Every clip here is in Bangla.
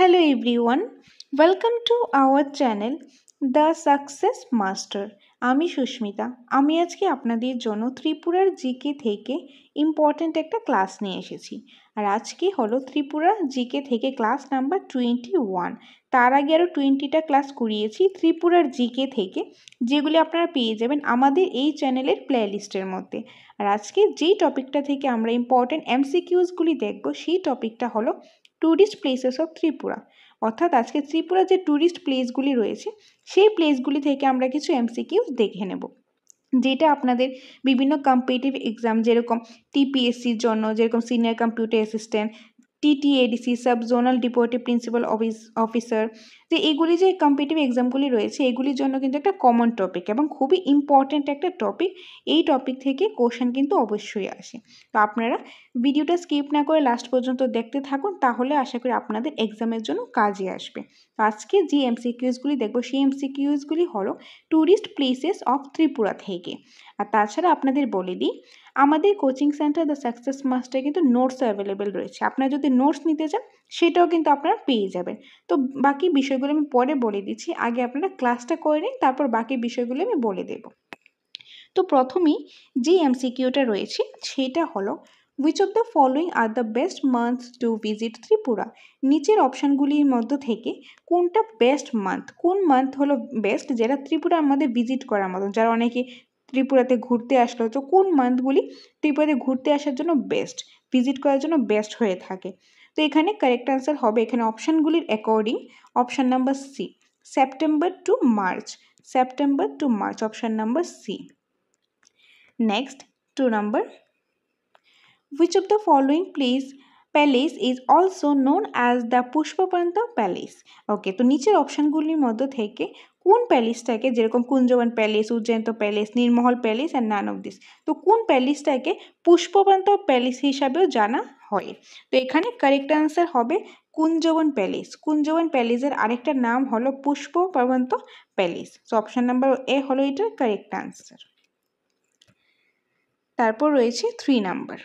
Hello everyone, welcome to our channel the success master আমি সুস্মিতা আমি আজকে আপনাদের জন্য ত্রিপুরার জিকে থেকে ইম্পর্ট্যান্ট একটা ক্লাস নিয়ে এসেছি আর আজকে হলো ত্রিপুরা জিকে থেকে ক্লাস নাম্বার টোয়েন্টি ওয়ান তার আগে আরও টোয়েন্টিটা ক্লাস করিয়েছি ত্রিপুরার জিকে থেকে যেগুলি আপনারা পেয়ে যাবেন আমাদের এই চ্যানেলের প্লেলিস্টের মধ্যে আর আজকে যেই টপিকটা থেকে আমরা ইম্পর্ট্যান্ট এমসিকিউজগুলি দেখব সেই টপিকটা হলো ট্যুরিস্ট প্লেসেস অফ ত্রিপুরা অর্থাৎ আজকে ত্রিপুরা যে ট্যুরিস্ট প্লেসগুলি রয়েছে সেই প্লেসগুলি থেকে আমরা কিছু এমসিকিউ দেখে নেব যেটা আপনাদের বিভিন্ন কম্পিটিভ এক্সাম যেরকম টিপিএসসির জন্য যেরকম senior computer assistant TTAADC sub zonal ডিপোর্টিভ প্রিন্সিপাল অফিস অফিসার যে এগুলি যে কম্পিটিভ এক্সামগুলি রয়েছে এগুলির জন্য কিন্তু একটা কমন টপিক এবং খুবই ইম্পর্ট্যান্ট একটা টপিক এই টপিক থেকে কোশ্চেন কিন্তু অবশ্যই আসে তো আপনারা ভিডিওটা স্কিপ না করে লাস্ট পর্যন্ত দেখতে থাকুন তাহলে আশা করি আপনাদের এক্সামের জন্য কাজে আসবে তো আজকে যে এমসিকিউজগুলি দেখবো সেই এমসিকিউজগুলি হলো ট্যুরিস্ট প্লেসেস অফ ত্রিপুরা থেকে আর তাছাড়া আপনাদের বলে দিই আমাদের coaching centre the success master কিন্তু নোটসও অ্যাভেলেবেল রয়েছে আপনারা যদি নোটস নিতে চান সেটাও কিন্তু আপনারা পেয়ে যাবেন তো বাকি বিষয়গুলো আমি পরে বলে দিচ্ছি আগে আপনারা ক্লাসটা করে নিন তারপর বাকি বিষয়গুলো আমি বলে দেব তো প্রথমেই যে এমসিকিউটা রয়েছে সেটা হলো উইচ অফ দ্য ফলোয়িং আর the best month to visit Tripura নিচের অপশানগুলির মধ্য থেকে কোনটা বেস্ট মান্থ কোন মান্থ হলো বেস্ট যেটা ত্রিপুরা আমাদের ভিজিট করার মতন যারা অনেকে ত্রিপুরাতে ঘুরতে আসলে তো কোন মান্থগুলি ত্রিপুরাতে ঘুরতে আসার জন্য বেস্ট ভিজিট করার জন্য বেস্ট হয়ে থাকে তো এখানে কারেক্ট অ্যান্সার হবে এখানে অপশানগুলির according option number C September to March September to March option number C next two number which of the following place palace is also known as the Pushpabanta palace okay তো নিচের অপশানগুলির মধ্য থেকে কোন প্যালেসটাকে যেরকম Kunjaban palace Ujjayanta palace Neermahal palace and none of this তো কোন প্যালেসটাকে পুষ্পবন্ত প্যালেস হিসাবেও জানা হয় তো এখানে কারেক্ট অ্যান্সার হবে কুঞ্জবন প্যালেস কুঞ্জবন প্যালেসের আরেকটা নাম হলো পুষ্পবন্ত প্যালেস তো অপশান নাম্বার এ হলো এটার কারেক্ট অ্যান্সার তারপর রয়েছে three number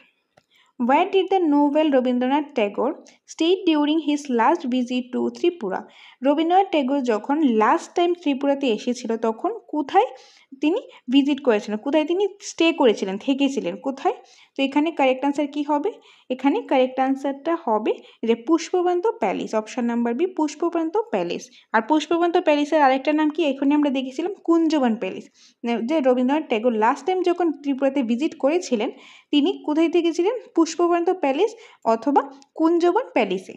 Where did the novel Rabindranath Tagore stay during his last visit to Tripura Rabindranath Tagore যখন লাস্ট টাইম ত্রিপুরাতে এসেছিল তখন কোথায় তিনি ভিজিট করেছিলেন কোথায় তিনি স্টে করেছিলেন থেকেছিলেন কোথায় তো এখানে কারেক্ট আনসার কি হবে এখানে কারেক্ট আনসারটা হবে যে Pushpabanta palace option number B Pushpabanta palace আর পুষ্পবন্ত প্যালেসের আরেকটা নাম কি এখানে আমরা দেখেছিলাম কুঞ্জবন প্যালেস যে রবীন্দ্রনাথ ট্যাগোর লাস্ট টাইম যখন ত্রিপুরাতে ভিজিট করেছিলেন তিনি কোথায় থেকেছিলেন পুষ্পবন্ত প্যালেস অথবা কুঞ্জবন প্যালেসে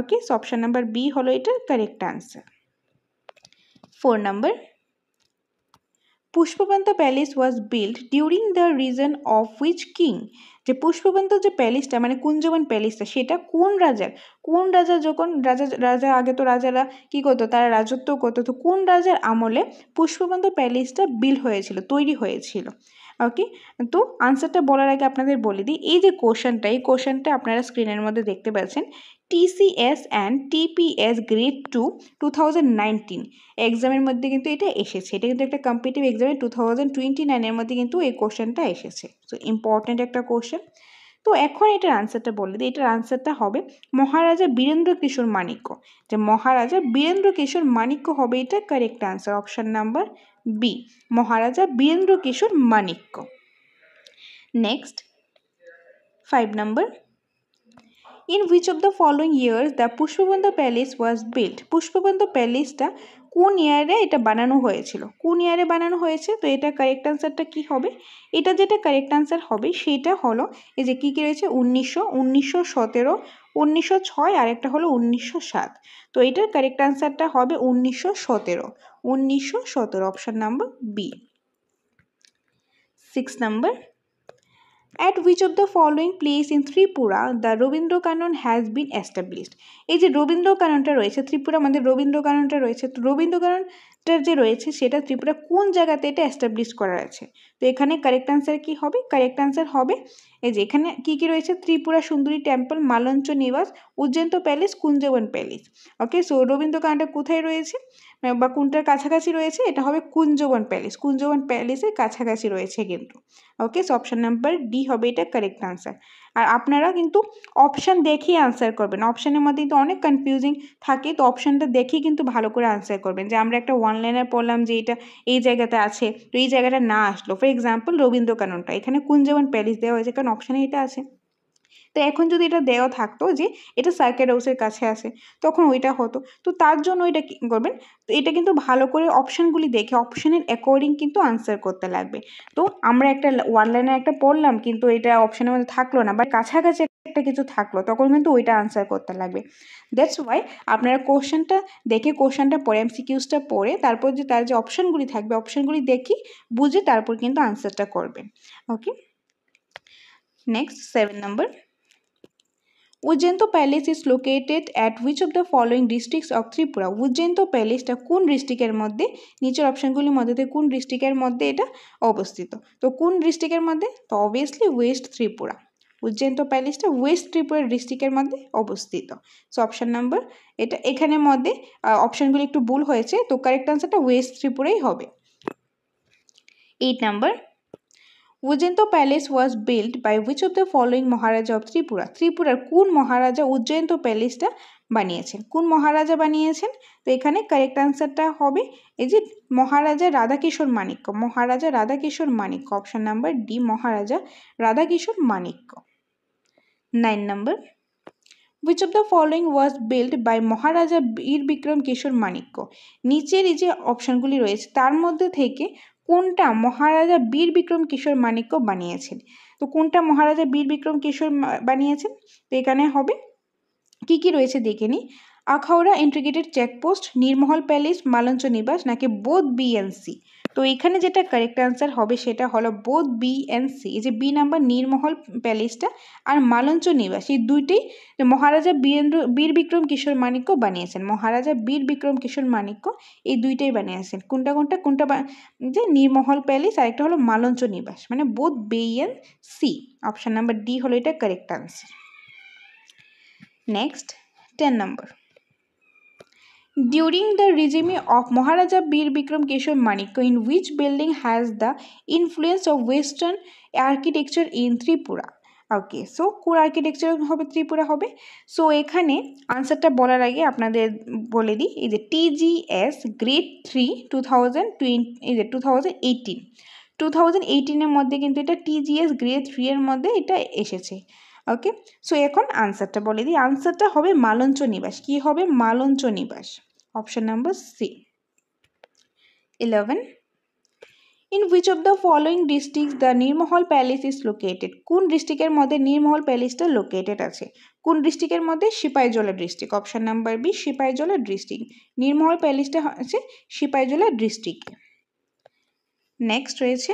okay so option number B হলো এটার correct answer four number Pushpabanta palace was build during the reason of which king যে পুষ্পবন্ত যে প্যালেসটা মানে কুঞ্জবন প্যালেসটা সেটা কোন রাজার কোন রাজা যখন রাজা রাজা আগে তো রাজারা কী করতো তারা রাজত্ব করতো তো কোন রাজার আমলে পুষ্পবন্ত প্যালেসটা বিল্ড হয়েছিল তৈরি হয়েছিল ওকে তো আনসারটা বলার আগে আপনাদের বলে দিই এই যে কোশ্চেনটা এই কোশ্চেনটা আপনারা স্ক্রিনের মধ্যে দেখতে পাচ্ছেন TCS and TPS grade two two thousand nineteen এক্সামের মধ্যে কিন্তু এটা এসেছে এটা কিন্তু একটা কম্পিটিভ এক্সামের টু থাউজেন্ড টোয়েন্টি নাইনের মধ্যে কিন্তু এই কোশ্চেনটা এসেছে সো ইম্পর্ট্যান্ট একটা কোশ্চেন তো এখন এটার আনসারটা বলে দিই এটার আনসারটা হবে মহারাজা বীরেন্দ্র কিশোর মাণিক্য যে মহারাজা বীরেন্দ্র কিশোর মাণিক্য হবে এটা correct answer option number B Maharaja Birendra Kishore Manikya next five number in which of the following years the Pushpabanta palace was built Pushpabanta প্যালেসটা কোন ইয়ারে এটা বানানো হয়েছিল কোন ইয়ারে বানানো হয়েছে তো এটা কারেক্ট আনসারটা কি হবে এটা যেটা কারেক্ট আনসার হবে সেটা হলো এই যে কী কী রয়েছে উনিশশো উনিশশো সতেরো উনিশশো ছয় আর একটা হলো উনিশশো সাত তো এটার কারেক্ট অ্যান্সারটা হবে উনিশশো সতেরো উনিশশো সতেরো option number B six number at which of the following place in Tripura the Rabindra Kanan has been established? এই যে রবীন্দ্র কাননটা রয়েছে ত্রিপুরা আমাদের রবীন্দ্র কাননটা রয়েছে তো রবীন্দ্র কাননটা যে রয়েছে সেটা ত্রিপুরা কোন জায়গাতে এটা অ্যাস্টাবলিশ করা আছে তো এখানে কারেক্ট অ্যান্সার কী হবে কারেক্ট অ্যান্সার হবে এই যে এখানে কী কী রয়েছে ত্রিপুরা সুন্দরী temple Malancha Niwas Ujjayanta palace Kunjaban palace okay so Rabindra কাননটা কোথায় রয়েছে বা কোনটার কাছাকাছি রয়েছে এটা হবে কুঞ্জবন প্যালেস কুঞ্জবন প্যালেসের কাছাকাছি রয়েছে কিন্তু okay so option number D হবে এটা কারেক্ট আনসার আর আপনারা কিন্তু অপশান দেখেই আনসার করবেন অপশানের মধ্যে কিন্তু অনেক কনফিউজিং থাকে তো অপশানটা দেখেই কিন্তু ভালো করে আনসার করবেন যে আমরা একটা ওয়ান লাইনার পড়লাম যে এটা এই জায়গাতে আছে তো এই জায়গাটা না আসলো ফর এক্সাম্পল রবীন্দ্রকাননটা এখানে কুঞ্জবন প্যালেস দেওয়া হয়েছে কারণ অপশানে এটা আছে তো এখন যদি এটা দেওয়া থাকতো যে এটা সার্কেট হাউসের কাছে আছে তখন ওইটা হতো তো তার জন্য ওইটা কী করবেন তো এটা কিন্তু ভালো করে অপশানগুলি দেখে অপশানের অ্যাকর্ডিং কিন্তু আনসার করতে লাগবে তো আমরা একটা ওয়ান লাইনে একটা পড়লাম কিন্তু এটা অপশানের মধ্যে থাকলো না বা কাছাকাছি একটা কিছু থাকলো তখন কিন্তু ওইটা আনসার করতে লাগবে দ্যাটস ওয়াই আপনারা কোশ্চেনটা দেখে কোশ্চেনটা পড়ে এমসিকিউসটা পড়ে তারপর যে তার যে অপশানগুলি থাকবে অপশানগুলি দেখি বুঝে তারপর কিন্তু আনসারটা করবেন okay next seven number Ujjainto palace is located at which of the following districts of Tripura Ujjainto প্যালেসটা কোন ডিস্ট্রিক্টের মধ্যে নিচের অপশানগুলির মধ্যে কোন ডিস্ট্রিক্টের মধ্যে এটা অবস্থিত তো কোন ডিস্ট্রিক্টের মধ্যে তো অবভিয়াসলি ওয়েস্ট ত্রিপুরা উজ্জয়ন্ত প্যালেসটা ওয়েস্ট ত্রিপুরা ডিস্ট্রিক্টের মধ্যে অবস্থিত সো অপশান নাম্বার এটা এখানের মধ্যে অপশানগুলি একটু ভুল হয়েছে তো কারেক্ট আনসারটা ওয়েস্ট ত্রিপুরাই হবে eight number Ujjayanta palace was build by which of the following Maharaja of Tripura ত্রিপুরার কোন মহারাজা উজ্জয়ন্ত প্যালেসটা বানিয়েছেন কোন মহারাজা বানিয়েছেন তো এখানে কারেক্ট আনসারটা হবে এই যে Maharaja Radhakishore Manikya Maharaja Radhakishore Manikya option number D Maharaja Radhakishore Manikya nine number which of the following was build by Maharaja Bir Bikram কিশোর মাণিক্য নিচের এই যে অপশানগুলি রয়েছে তার মধ্যে থেকে কোনটা মহারাজা বীর বিক্রম কিশোর মাণিক্য বানিয়েছেন তো কোনটা মহারাজা বীর বিক্রম কিশোর বানিয়েছেন তো এখানে হবে কি কি রয়েছে দেখে নিই Akhaura integrated checkpost Neermahal palace Malancha Niwas নাকি বোধ বি এন সি তো এখানে যেটা কারেক্ট অ্যান্সার হবে সেটা হলো বোধ বি এন সি এই যে বি নাম্বার নির্মহল প্যালেসটা আর মালঞ্চ নিবাস এই দুইটি মহারাজা বীরেন্দ্র বীর বিক্রম কিশোর মানিক্য বানিয়েছেন মহারাজা বীর বিক্রম কিশোর মানিক্য এই দুইটাই বানিয়েছেন কোনটা কোনটা কোনটা যে নির্মহল প্যালেস আর একটা হলো মালঞ্চ নিবাস মানে both B and C option number D হলো এটা কারেক্ট অ্যান্সার নেক্সট টেন নম্বর During the regime of Maharaja Bir Bikram Keshav Manikya, in which building has the influence of western architecture in Tripura okay so core architecture হবে ত্রিপুরা হবে সো এখানে আনসারটা বলার আগে আপনাদের বলে দিই এই যে TGS grade three two thousand twenty এই যে two thousand eighteen two thousand এইটিনের মধ্যে কিন্তু এটা টিজিএস গ্রেড থ্রি এর মধ্যে এটা এসেছে ওকে সো এখন আনসারটা বলে দিই আনসারটা হবে মালঞ্চ নিবাস কি হবে Malancha Niwas option number C eleven in which of the following district the Neermahal palace is located কোন ডিস্ট্রিক্টের মধ্যে নির্মহল প্যালেসটা লোকেটেড আছে কোন ডিস্ট্রিক্টের মধ্যে Sepahijala district option number B Sepahijala district Neermahal প্যালেসটা আছে সিপাইজলা ডিস্ট্রিক্টে নেক্সট রয়েছে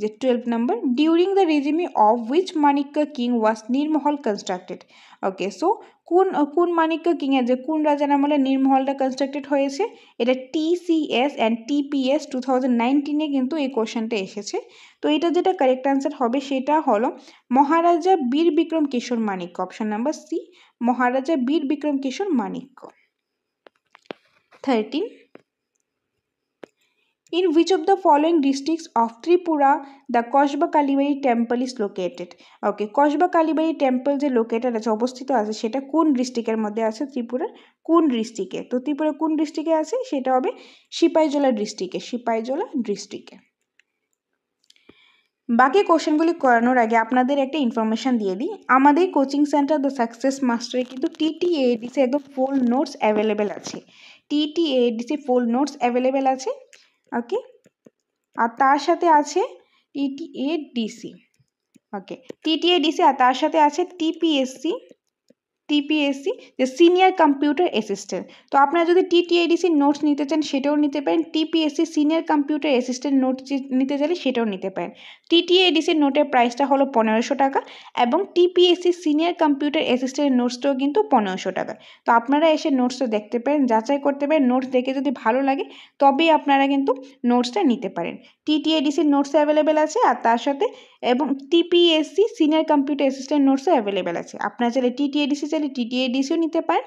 যে twelve number during the regime of which Manikya king was Neermahal constructed okay so কোন কোন মানিক্য কিংয়ের যে কোন রাজার আমলে নির্মহলটা কনস্ট্রাক্টেড হয়েছে এটা TCS and TPS two thousand নাইনটিনে কিন্তু এই কোয়েশনটা এসেছে তো এটা যেটা কারেক্ট অ্যান্সার হবে সেটা হলো Maharaja Bir Bikram Kishore Manikya option number C Maharaja Bir Bikram Kishore Manikya thirteen In which of the following districts of Tripura the Koshba Kalibari temple is located? Okay, Koshba Kalibari temple যে located আছে অবস্থিত আছে সেটা কোন ডিস্ট্রিক্টের মধ্যে আছে ত্রিপুরার কোন ডিস্ট্রিক্টে তো ত্রিপুরা কোন ডিস্ট্রিক্টে আছে সেটা হবে সিপাইজলা ডিস্ট্রিক্টে সিপাইজলা ডিস্ট্রিক্টে বাকি কোশ্চেনগুলি করানোর আগে আপনাদের একটা ইনফরমেশান দিয়ে দিই আমাদের কোচিং সেন্টার দ্য সাকসেস মাস্টারে কিন্তু টিটিএডিসি একদম ফুল নোটস অ্যাভেলেবেল আছে টিটিএডিসি ফুল নোটস অ্যাভেলেবেল আছে ওকে আর তার সাথে আছে TTAADC okay TTAADC আর তার সাথে আছে টিপিএসসি টিপিএসসি যে সিনিয়র কম্পিউটার অ্যাসিস্ট্যান্ট তো আপনারা যদি টিটিএডিসি নোটস নিতে চান সেটাও নিতে পারেন TPSC senior computer assistant note নিতে চাইলে সেটাও নিতে পারেন টিটিএডিসির নোটের প্রাইসটা হলো পনেরোশো টাকা এবং টিপিএসসি সিনিয়র কম্পিউটার অ্যাসিস্ট্যান্ট নোটসটাও কিন্তু পনেরোশো টাকা তো আপনারা এসে নোটসটা দেখতে পারেন যাচাই করতে পারেন নোটস দেখে যদি ভালো লাগে তবেই আপনারা কিন্তু নোটসটা নিতে পারেন টিটিএডিসির নোটস অ্যাভেলেবেল আছে আর তার সাথে এবং টিপিএসসি সিনিয়র কম্পিউটার অ্যাসিস্ট্যান্ট নোটসও অ্যাভেলেবেল আছে আপনার চাইলে টিটিএডিসি চাইলে টিটিএডিসিও নিতে পারেন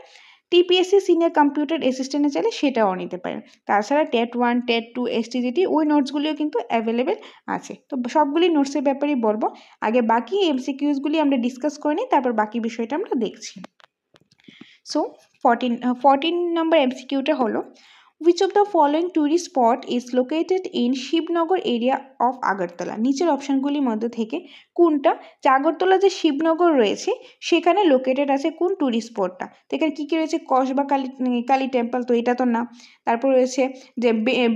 টিপিএসসি সিনিয়র কম্পিউটার অ্যাসিস্ট্যান্টে চাইলে সেটাও নিতে পারেন তাছাড়া TET one TET two STGT ওই নোটসগুলিও কিন্তু অ্যাভেলেবেল আছে তো সবগুলি নোটসের ব্যাপারেই বলবো আগে বাকি এমসিকিউসগুলি আমরা ডিসকাস করে নিই তারপর বাকি বিষয়টা আমরা দেখছি সো ফর্টিন ফর্টিন নম্বর এমসিকিউটা হলো Which of the following tourist spot is located in Shibnagar area of Agartala নিচের অপশানগুলির মধ্যে থেকে কোনটা যে আগরতলা যে শিবনগর রয়েছে সেখানে লোকেটেড আছে কোন টুরিস্ট স্পটটা তো এখানে কী কী রয়েছে কসবা কালী কালী টেম্পল তো এটা তো না তারপর রয়েছে যে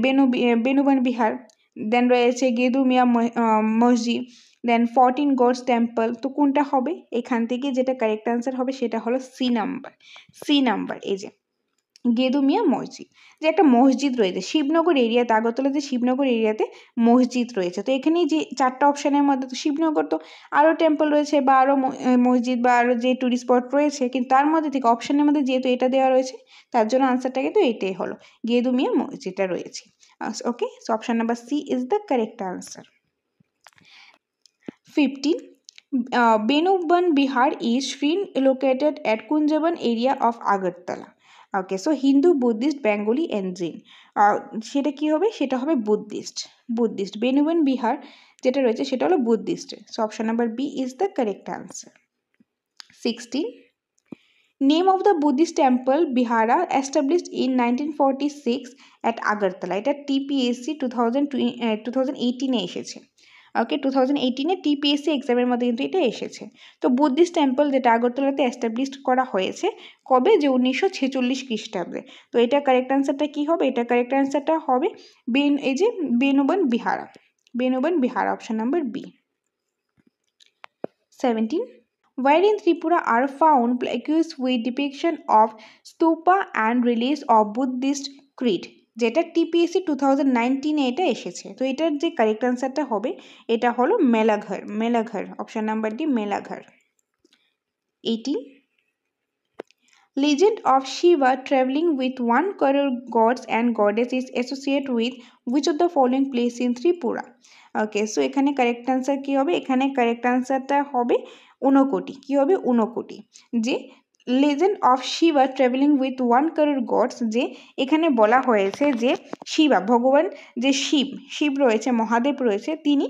বেনু বেনুবন বিহার দেন রয়েছে গেদু মিয়া মসজিদ দেন ফর্টিন গডস টেম্পল তো কোনটা হবে এখান থেকে যেটা কারেক্ট অ্যান্সার হবে সেটা হলো সি নাম্বার সি নাম্বার এই যে গেদু মিয়া মসজিদ যে একটা মসজিদ রয়েছে শিবনগর এরিয়াতে আগরতলাতে শিবনগর এরিয়াতে মসজিদ রয়েছে তো এখানেই যে চারটা অপশানের মধ্যে তো শিবনগর তো আরও টেম্পল রয়েছে বা আরও মসজিদ বা আরও যে ট্যুরিস্ট স্পট রয়েছে কিন্তু তার মধ্যে থেকে অপশানের মধ্যে যেহেতু এটা দেওয়া রয়েছে তার জন্য আনসারটা কিন্তু এটাই হলো গেদু মিয়া মসজিদটা রয়েছে okay so option number C is the correct answer fifteen Vihar is ফিন located at Kunjaban area of Agartala okay so Hindu Buddhist Bengali and Jain সেটা কি হবে সেটা হবে বুদ্ধিস্ট বুদ্ধিস্ট বেনুবেন বিহার যেটা রয়েছে সেটা হলো Buddhist so option number B is the correct answer sixteen name of the Buddhist temple vihara establish in nineteen forty six at Agartala এটা TPSC two thousand two thousand এইটিনে এসেছে ওকে টু থাউজেন্ড এইটিনে টিপিএসসি এক্সামের মধ্যে কিন্তু এটা এসেছে তো বুদ্ধিস্ট টেম্পল যেটা আগরতলাতে অ্যাস্টাবলিশ করা হয়েছে কবে যে উনিশশো ছেচল্লিশ খ্রিস্টাব্দে তো এটা কারেক্ট অ্যান্সারটা কী হবে এটা কারেক্ট অ্যান্সারটা হবে বেন এই যে Benuban Vihara Benuban Vihar option number B seventeen where in Tripura are found plaques with depiction of stupa and release of Buddhist creed যেটা টিপিএসসি টু থাউজেন্ড নাইনটিনে এটা এসেছে তো এটার যে কারেক্ট অ্যান্সারটা হবে এটা হলো Melaghar Melaghar option number D Melaghar eighteen legend of Shiva travelling with one crore gods and goddess is associate with which of the following place in Tripura okay so এখানে কারেক্ট অ্যান্সার কী হবে এখানে কারেক্ট অ্যান্সারটা হবে ঊনকোটি কী হবে ঊনকোটি যে legend of Shiva travelling with one crore gods যে এখানে বলা হয়েছে যে শিবা ভগবান যে শিব শিব রয়েছে মহাদেব রয়েছে তিনি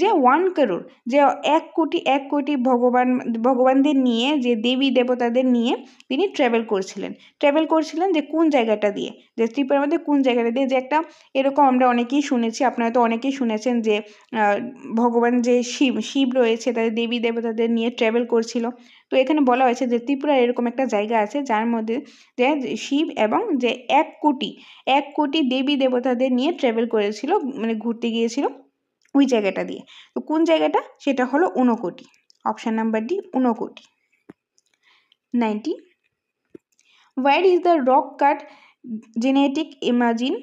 যে ওয়ান কারোর যে এক কোটি এক কোটি ভগবান ভগবানদের নিয়ে যে দেবী দেবতাদের নিয়ে তিনি ট্রাভেল করছিলেন ট্রাভেল করছিলেন যে কোন জায়গাটা দিয়ে যে ত্রিপুরার মধ্যে কোন জায়গাটা দিয়ে যে একটা এরকম আমরা অনেকেই শুনেছি আপনারা তো অনেকেই শুনেছেন যে ভগবান যে শিব শিব রয়েছে তাদের দেবী দেবতাদের নিয়ে ট্রাভেল করছিল তো এখানে বলা হয়েছে যে ত্রিপুরা এরকম একটা জায়গা আছে যার মধ্যে যে শিব এবং যে এক কোটি এক কোটি দেবী দেবতাদের নিয়ে ট্রাভেল করেছিল মানে ঘুরতে গিয়েছিল ওই জায়গাটা দিয়ে তো কোন জায়গাটা সেটা হলো Unakoti option number D Unakoti ninety where is the rock cut gigantic imagine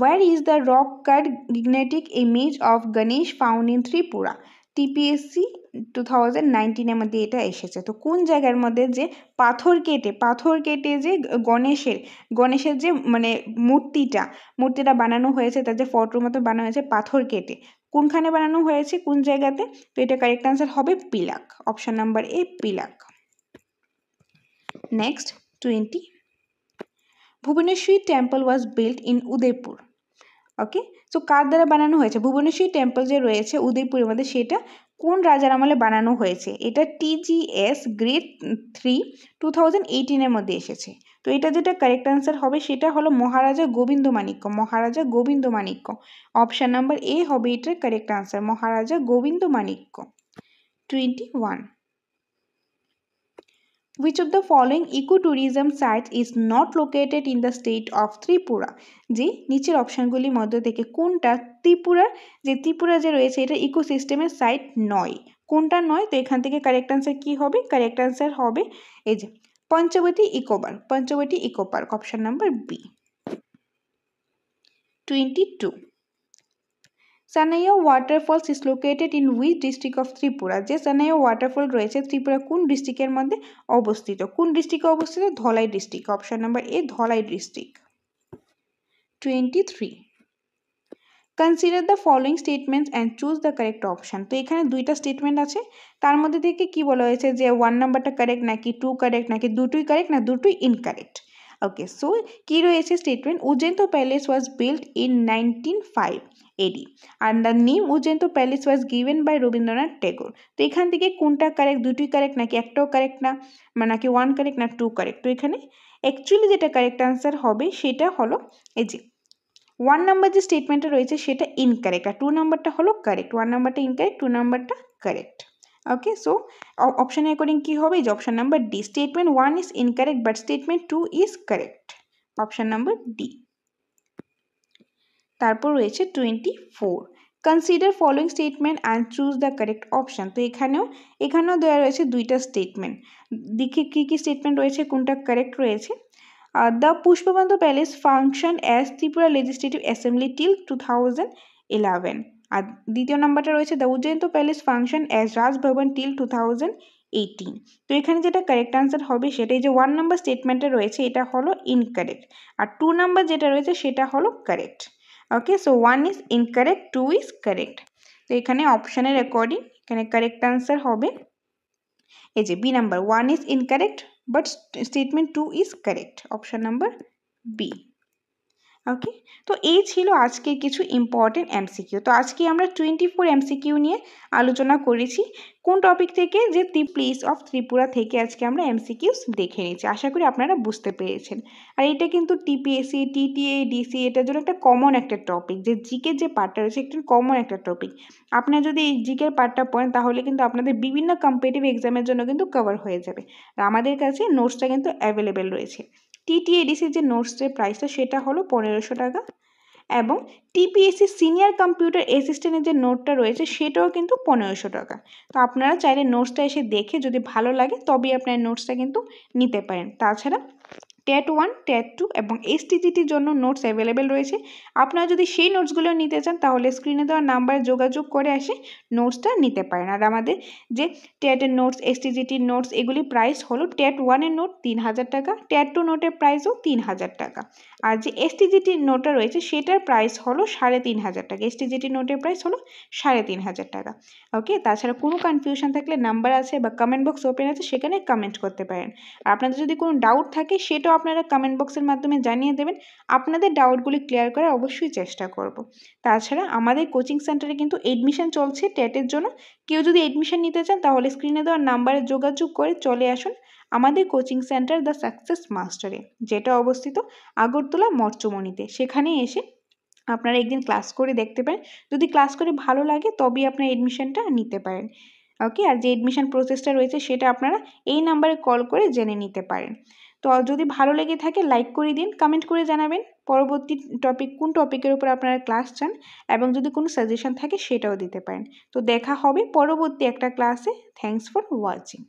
where is the rock cut gigantic image of Ganesh found in Tripura TPSC two thousand মধ্যে এটা এসেছে তো কোন জায়গার মধ্যে যে পাথর কেটে পাথর কেটে যে গণেশের গণেশের যে মানে মূর্তিটা মূর্তিটা বানানো হয়েছে তার যে ফটোর মতো বানানো হয়েছে পাথর কেটে কোনখানে বানানো হয়েছে কোন জায়গাতে তো এটা কারেক্ট আনসার হবে Pilak option number A Pilak next twenty Bhubaneswari temple was built in Udaipur okay so কার দ্বারা বানানো হয়েছে ভুবনেশ্বরী টেম্পল যে রয়েছে উদয়পুরের মধ্যে সেটা কোন রাজার আমলে বানানো হয়েছে এটা TGS grade three two thousand এইটিনের মধ্যে এসেছে তো এটা যেটা কারেক্ট অ্যান্সার হবে সেটা হলো Maharaja Govinda Manikya Maharaja Govinda Manikya option number A হবে এটার correct answer Maharaja Govinda Manikya twenty one Which of the following ecotourism sites is not located in the state of Tripura? যে নিচের অপশানগুলির মধ্যে থেকে কোনটা ত্রিপুরা যে ত্রিপুরা যে রয়েছে এটা ইকোসিস্টেমের সাইট নয় কোনটা নয় তো এখান থেকে কারেক্ট আনসার কী হবে কারেক্ট আনসার হবে এই যে পঞ্চবতী ইকোবার Panchavati eco park option number B twenty two Sanaiya waterfalls is located in which district of Tripura যে সানাইয়া ওয়াটারফল রয়েছে ত্রিপুরা কোন ডিস্ট্রিক্টের মধ্যে অবস্থিত কোন ডিস্ট্রিক্টে অবস্থিত Dhalai district option number A Dhalai district twenty three consider the following statements and choose the correct option তো এখানে দুইটা স্টেটমেন্ট আছে তার মধ্যে থেকে কি বলা হয়েছে যে ওয়ান নাম্বারটা কারেক্ট নাকি টু কারেক্ট নাকি দুটোই কারেক্ট না দুটোই ইনকারেক্ট ওকে সো কি রয়েছে statement Ujjayanta palace was built in nineteen five AD আর the name Ujjayanta palace was given by Rabindranath Tagore তো এখান থেকে কোনটা কারেক্ট দুটি কারেক্ট নাকি একটাও কারেক্ট না মানে নাকি ওয়ান কারেক্ট না টু কারেক্ট তো এখানে অ্যাকচুয়ালি যেটা কারেক্ট আনসার হবে সেটা হলো এই যে ওয়ান নাম্বার যে স্টেটমেন্টটা রয়েছে সেটা ইনকারেক্ট আর টু নাম্বারটা হলো কারেক্ট ওয়ান নাম্বারটা ইনকারেক্ট টু নাম্বারটা correct okay so option according কী হবে যে option number D statement one is incorrect but statement two is correct option number D তারপর রয়েছে twenty four consider following statement and choose the correct option তো এখানেও এখানেও দেওয়া রয়েছে দুইটা স্টেটমেন্ট দিকে কী কী স্টেটমেন্ট রয়েছে কোনটা কারেক্ট রয়েছে the Pushpabanta palace function as Tripura legislative assembly till two thousand eleven আর দ্বিতীয় নাম্বারটা রয়েছে the Ujjayanta palace function as Raj Bhavan till two thousand eighteen তো এখানে যেটা কারেক্ট আনসার হবে সেটাই যে ওয়ান নাম্বার স্টেটমেন্টটা রয়েছে এটা হলো ইনকারেক্ট আর টু নাম্বার যেটা রয়েছে সেটা হলো correct okay so one is incorrect two is correct তো এখানে অপশানের অ্যাকর্ডিং এখানে কারেক্ট অ্যান্সার হবে এই যে B number one is incorrect but statement two is correct option number B okay তো এই ছিল আজকে কিছু ইম্পর্টেন্ট এমসিকিউ তো আজকে আমরা টোয়েন্টি ফোর এমসিকিউ নিয়ে আলোচনা করেছি কোন টপিক থেকে যে দি প্লেস অফ ত্রিপুরা থেকে আজকে আমরা এমসিকিউস দেখে নিয়েছি আশা করি আপনারা বুঝতে পেরেছেন আর এটা কিন্তু টিপিএসসি টিটিএ ডিসি এটার জন্য একটা কমন একটা টপিক যে জিকে যে পার্টটা রয়েছে একটা কমন একটা টপিক আপনারা যদি এই জিকের পার্টটা পড়েন তাহলে কিন্তু আপনাদের বিভিন্ন কম্পিটিভ এক্সামের জন্য কিন্তু কভার হয়ে যাবে আর আমাদের কাছে নোটসটা কিন্তু অ্যাভেলেবেল রয়েছে টিটিএডিসি যে নোটসের প্রাইসটা সেটা হলো পনেরোশো টাকা এবং টিপিএসসি সিনিয়র কম্পিউটার অ্যাসিস্ট্যান্টের যে নোটটা রয়েছে সেটাও কিন্তু পনেরোশো টাকা তো আপনারা চাইলে নোটসটা এসে দেখে যদি ভালো লাগে তবেই আপনার নোটসটা কিন্তু নিতে পারেন তাছাড়া টেট ওয়ান টেট টু এবং এসটিজিটির জন্য নোটস অ্যাভেলেবেল রয়েছে আপনারা যদি সেই নোটসগুলো নিতে চান তাহলে স্ক্রিনে দেওয়া নাম্বার যোগাযোগ করে আসে নোটসটা নিতে পারেন আর আমাদের যে টেটের নোটস এসটিজিটির নোটস এগুলি প্রাইস হলো টেট ওয়ানের নোট তিন হাজার টাকা টেট টু নোটের প্রাইসও তিন হাজার টাকা আর যে এসটিজিটির নোটটা রয়েছে সেটার প্রাইস হলো সাড়ে তিন হাজার টাকা এসটিজিটির নোটের প্রাইস হলো সাড়ে তিন হাজার টাকা ওকে তাছাড়া কোনো কনফিউশন থাকলে নাম্বার আছে বা কমেন্ট বক্স ওপেন আছে সেখানে কমেন্ট করতে পারেন আর আপনাদের যদি কোনো ডাউট থাকে সেটা সেটাও আপনারা কমেন্ট বক্সের মাধ্যমে জানিয়ে দেবেন আপনাদের ডাউটগুলি ক্লিয়ার করার অবশ্যই চেষ্টা করব। তাছাড়া আমাদের কোচিং সেন্টারে কিন্তু এডমিশন চলছে টেটের জন্য কেউ যদি এডমিশন নিতে চান তাহলে স্ক্রিনে দেওয়ার নাম্বারে যোগাযোগ করে চলে আসুন আমাদের কোচিং সেন্টার দ্য সাকসেস মাস্টারে যেটা অবস্থিত আগরতলা মর্চমণিতে সেখানে এসে আপনারা একদিন ক্লাস করে দেখতে পারেন যদি ক্লাস করে ভালো লাগে তবেই আপনারা এডমিশনটা নিতে পারেন ওকে আর যে এডমিশন প্রসেসটা রয়েছে সেটা আপনারা এই নাম্বারে কল করে জেনে নিতে পারেন তো যদি ভালো লেগে থাকে লাইক করে দিন কমেন্ট করে জানাবেন পরবর্তী টপিক কোন টপিকের উপর আপনারা ক্লাস চান এবং যদি কোনো সাজেশন থাকে সেটাও দিতে পারেন তো দেখা হবে পরবর্তী একটা ক্লাসে থ্যাংকস ফর ওয়াচিং